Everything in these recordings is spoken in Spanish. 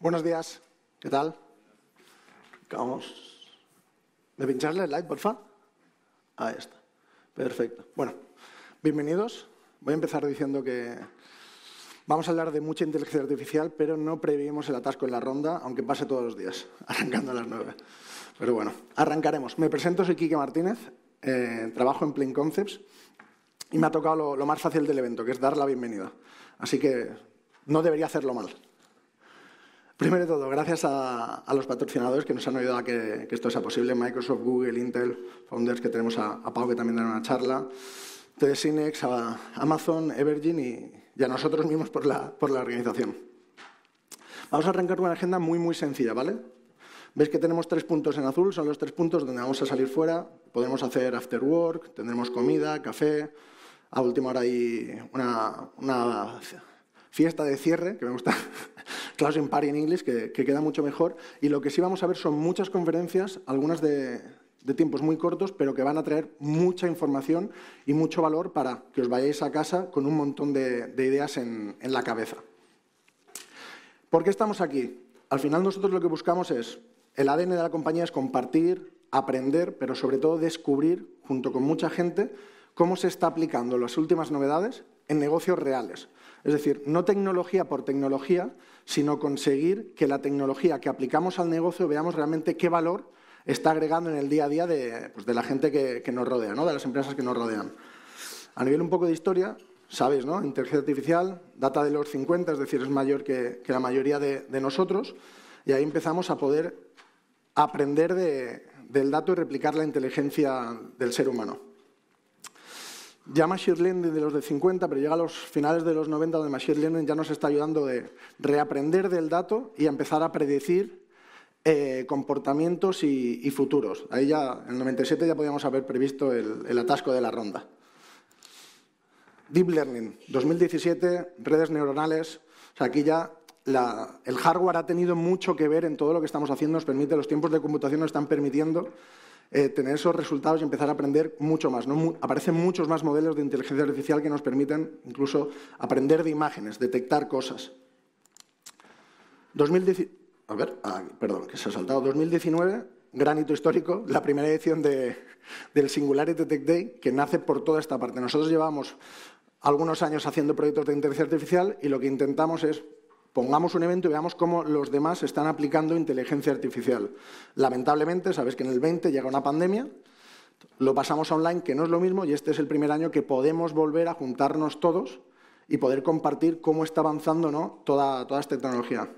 Buenos días, ¿qué tal? Vamos. ¿De pincharle el like, porfa? Ahí está. Perfecto. Bueno, bienvenidos. Voy a empezar diciendo que vamos a hablar de mucha inteligencia artificial, pero no previmos el atasco en la ronda, aunque pase todos los días, arrancando a las nueve. Pero bueno, arrancaremos. Me presento, soy Quique Martínez, eh, trabajo en Plain Concepts y me ha tocado lo más fácil del evento, que es dar la bienvenida. Así que no debería hacerlo mal. Primero de todo, gracias a, los patrocinadores que nos han ayudado a que, esto sea posible, Microsoft, Google, Intel, Founders, que tenemos a, Pau que también dará una charla, TDSinex, a Amazon, Evergin y, ya a nosotros mismos por la, organización. Vamos a arrancar con una agenda muy, muy sencilla, ¿vale? Veis que tenemos tres puntos en azul, son los tres puntos donde vamos a salir fuera. Podemos hacer after work, tendremos comida, café. A última hora hay una fiesta de cierre, que me gusta Class in Party en inglés, que, queda mucho mejor. Y lo que sí vamos a ver son muchas conferencias, algunas de, tiempos muy cortos, pero que van a traer mucha información y mucho valor para que os vayáis a casa con un montón de, ideas en, en la cabeza. ¿Por qué estamos aquí? Al final nosotros lo que buscamos es, el ADN de la compañía es compartir, aprender, pero sobre todo descubrir, junto con mucha gente, cómo se está aplicando las últimas novedades en negocios reales. Es decir, no tecnología por tecnología, sino conseguir que la tecnología que aplicamos al negocio veamos realmente qué valor está agregando en el día a día de, pues, la gente que, nos rodea, ¿no? de las empresas que nos rodean. A nivel un poco de historia, sabes, ¿no? Inteligencia artificial data de los 50, es decir, es mayor que, la mayoría de, nosotros, y ahí empezamos a poder aprender del dato y replicar la inteligencia del ser humano ya Machine Learning de los de 50, pero llega a los finales de los 90 donde Machine Learning ya nos está ayudando de reaprender del dato y empezar a predecir eh, comportamientos y, futuros. Ahí ya, en el 97 ya podíamos haber previsto el, atasco de la ronda. Deep Learning, 2017, redes neuronales. sea, aquí ya el hardware ha tenido mucho que ver en todo lo que estamos haciendo, nos permite, los tiempos de computación nos están permitiendo eh, tener esos resultados y empezar a aprender mucho más. aparecen muchos más modelos de inteligencia artificial que nos permiten incluso aprender de imágenes, detectar cosas. 2019, ah, perdón, que se ha saltado. 2019, gran hito histórico, la primera edición del Singularity Tech Day, que nace por toda esta parte. Nosotros llevamos algunos años haciendo proyectos de inteligencia artificial y lo que intentamos es pongamos un evento y veamos cómo los demás están aplicando inteligencia artificial. Lamentablemente, sabéis que en el 20 llega una pandemia, lo pasamos online, que no es lo mismo, y este es el primer año que podemos volver a juntarnos todos y poder compartir cómo está avanzando toda, toda esta tecnología.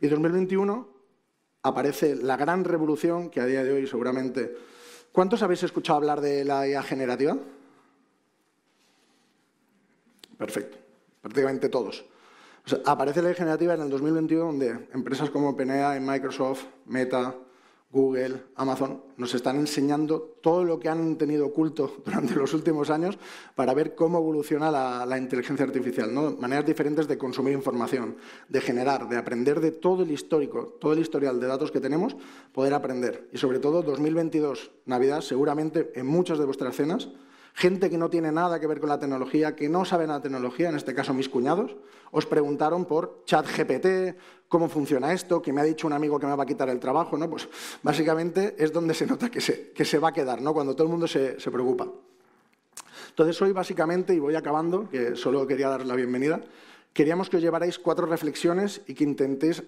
Y 2021 aparece la gran revolución que a día de hoy seguramente... ¿Cuántos habéis escuchado hablar de la IA generativa? Perfecto, prácticamente todos. Aparece la aparece ley generativa en el 2021 donde empresas como Penea, Microsoft, Meta, Google, Amazon, nos están enseñando todo lo que han tenido oculto durante los últimos años para ver cómo evoluciona la, inteligencia artificial, ¿no? maneras diferentes de consumir información, de generar, de aprender de todo el histórico, todo el historial de datos que tenemos, poder aprender. Y sobre todo 2022, Navidad, seguramente en muchas de vuestras cenas gente que no tiene nada que ver con la tecnología, que no sabe la tecnología, en este caso mis cuñados, os preguntaron por ChatGPT, cómo funciona esto, que me ha dicho un amigo que me va a quitar el trabajo, ¿no? Pues básicamente es donde se nota que se, que se va a quedar, ¿no? Cuando todo el mundo se, se preocupa. Entonces hoy básicamente, y voy acabando, que solo quería dar la bienvenida, queríamos que os llevarais cuatro reflexiones y que intentéis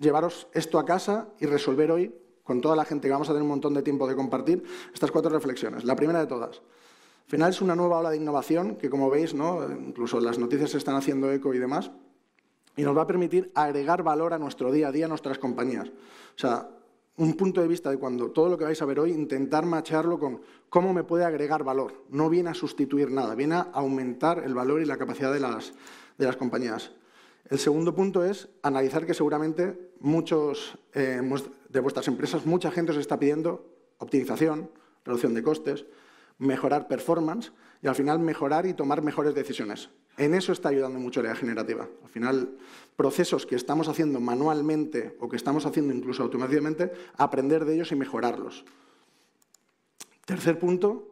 llevaros esto a casa y resolver hoy, con toda la gente que vamos a tener un montón de tiempo de compartir, estas cuatro reflexiones. La primera de todas, final es una nueva ola de innovación que, como veis, incluso las noticias se están haciendo eco y demás, y nos va a permitir agregar valor a nuestro día a día, a nuestras compañías. O sea, un punto de vista de cuando todo lo que vais a ver hoy, intentar macharlo con cómo me puede agregar valor. No viene a sustituir nada, viene a aumentar el valor y la capacidad de las, compañías. El segundo punto es analizar que seguramente muchos eh, de vuestras empresas, mucha gente os está pidiendo optimización, reducción de costes, mejorar performance y al final mejorar y tomar mejores decisiones. En eso está ayudando mucho la generativa. Al final, procesos que estamos haciendo manualmente o que estamos haciendo incluso automáticamente, aprender de ellos y mejorarlos. Tercer punto,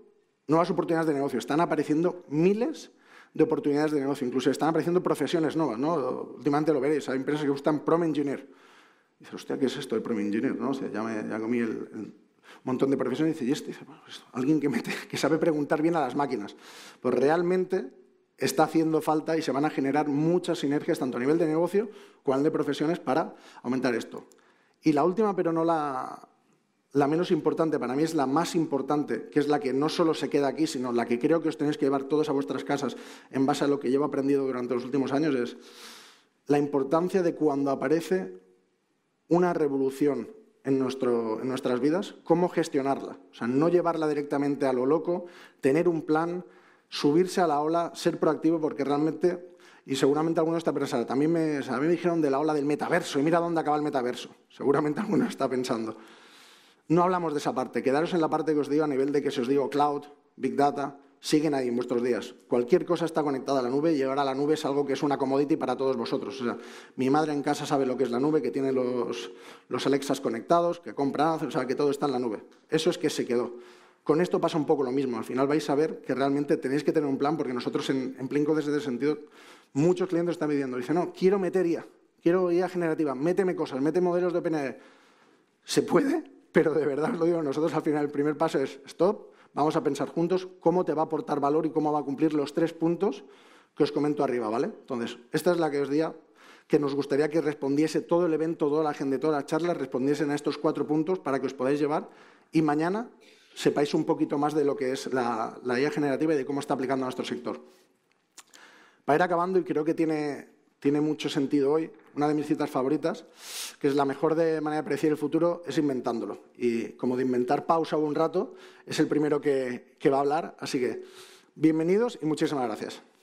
nuevas oportunidades de negocio. Están apareciendo miles de oportunidades de negocio. Incluso están apareciendo profesiones nuevas. ¿no? Últimamente lo veréis. Hay empresas que gustan prom engineer. dice hostia, ¿qué es esto de prom engineer? ¿No? O sea, ya, me, comí el montón de profesiones y dice, ¿y este? alguien que, sabe preguntar bien a las máquinas. Pues realmente está haciendo falta y se van a generar muchas sinergias, tanto a nivel de negocio como de profesiones, para aumentar esto. Y la última, pero no la, la menos importante, para mí es la más importante, que es la que no solo se queda aquí, sino la que creo que os tenéis que llevar todos a vuestras casas en base a lo que llevo aprendido durante los últimos años, es la importancia de cuando aparece una revolución en, nuestras vidas, cómo gestionarla. O sea, no llevarla directamente a lo loco, tener un plan, subirse a la ola, ser proactivo, porque realmente, y seguramente alguno está pensando, también me, me dijeron de la ola del metaverso, y mira dónde acaba el metaverso. Seguramente alguno está pensando. No hablamos de esa parte, quedaros en la parte que os digo a nivel de que se os digo cloud, big data, Sigue nadie en vuestros días. Cualquier cosa está conectada a la nube y llegar a la nube es algo que es una commodity para todos vosotros. O sea, mi madre en casa sabe lo que es la nube, que tiene los, los Alexas conectados, que compra, o sea, que todo está en la nube. Eso es que se quedó. Con esto pasa un poco lo mismo. Al final vais a ver que realmente tenéis que tener un plan, porque nosotros en, en Plinko, desde ese sentido, muchos clientes están pidiendo, dicen, no, quiero meter IA, quiero IA generativa, méteme cosas, mete modelos de PNL. ¿Se puede? Pero de verdad os lo digo, nosotros al final el primer paso es stop, Vamos a pensar juntos cómo te va a aportar valor y cómo va a cumplir los tres puntos que os comento arriba, ¿vale? Entonces, esta es la que os diría que nos gustaría que respondiese todo el evento, toda la gente, toda la charla respondiesen a estos cuatro puntos para que os podáis llevar y mañana sepáis un poquito más de lo que es la, idea generativa y de cómo está aplicando a nuestro sector. Para ir acabando, y creo que tiene, tiene mucho sentido hoy, una de mis citas favoritas, que es la mejor de manera de predecir el futuro es inventándolo. Y como de inventar pausa un rato, es el primero que va a hablar. Así que bienvenidos y muchísimas gracias.